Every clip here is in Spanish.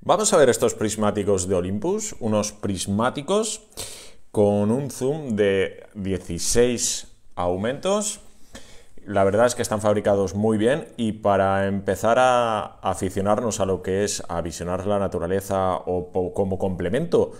Vamos a ver estos prismáticos de Olympus, unos prismáticos con un zoom de 16 aumentos. La verdad es que están fabricados muy bien y para empezar a aficionarnos a lo que es a visionar la naturaleza o como complemento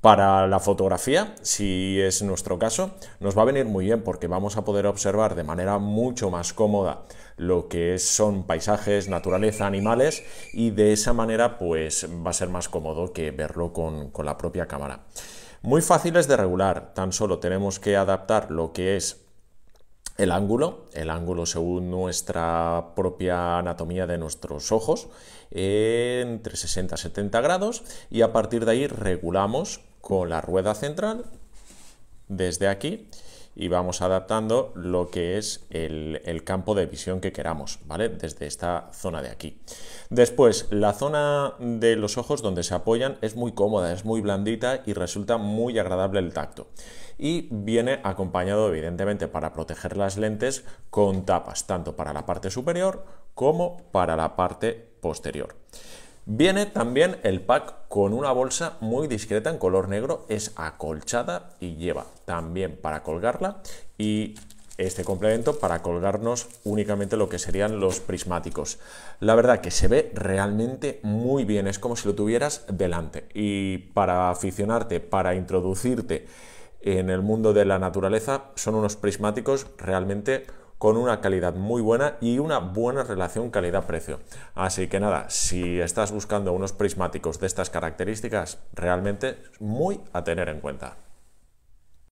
para la fotografía, si es nuestro caso, nos va a venir muy bien porque vamos a poder observar de manera mucho más cómoda lo que son paisajes, naturaleza, animales y de esa manera pues va a ser más cómodo que verlo con, la propia cámara. Muy fáciles de regular, tan solo tenemos que adaptar lo que es el ángulo, el ángulo según nuestra propia anatomía de nuestros ojos, entre 60 y 70 grados, y a partir de ahí regulamos con la rueda central desde aquí y vamos adaptando lo que es el, campo de visión que queramos, ¿vale? Desde esta zona de aquí. Después, la zona de los ojos donde se apoyan es muy cómoda, es muy blandita y resulta muy agradable el tacto. Y viene acompañado, evidentemente, para proteger las lentes con tapas, tanto para la parte superior como para la parte posterior. Viene también el pack con una bolsa muy discreta en color negro, es acolchada y lleva también para colgarla y este complemento para colgarnos únicamente lo que serían los prismáticos. La verdad que se ve realmente muy bien, es como si lo tuvieras delante. Y para aficionarte, para introducirte en el mundo de la naturaleza, son unos prismáticos realmente con una calidad muy buena y una buena relación calidad-precio. Así que nada, si estás buscando unos prismáticos de estas características, realmente muy a tener en cuenta.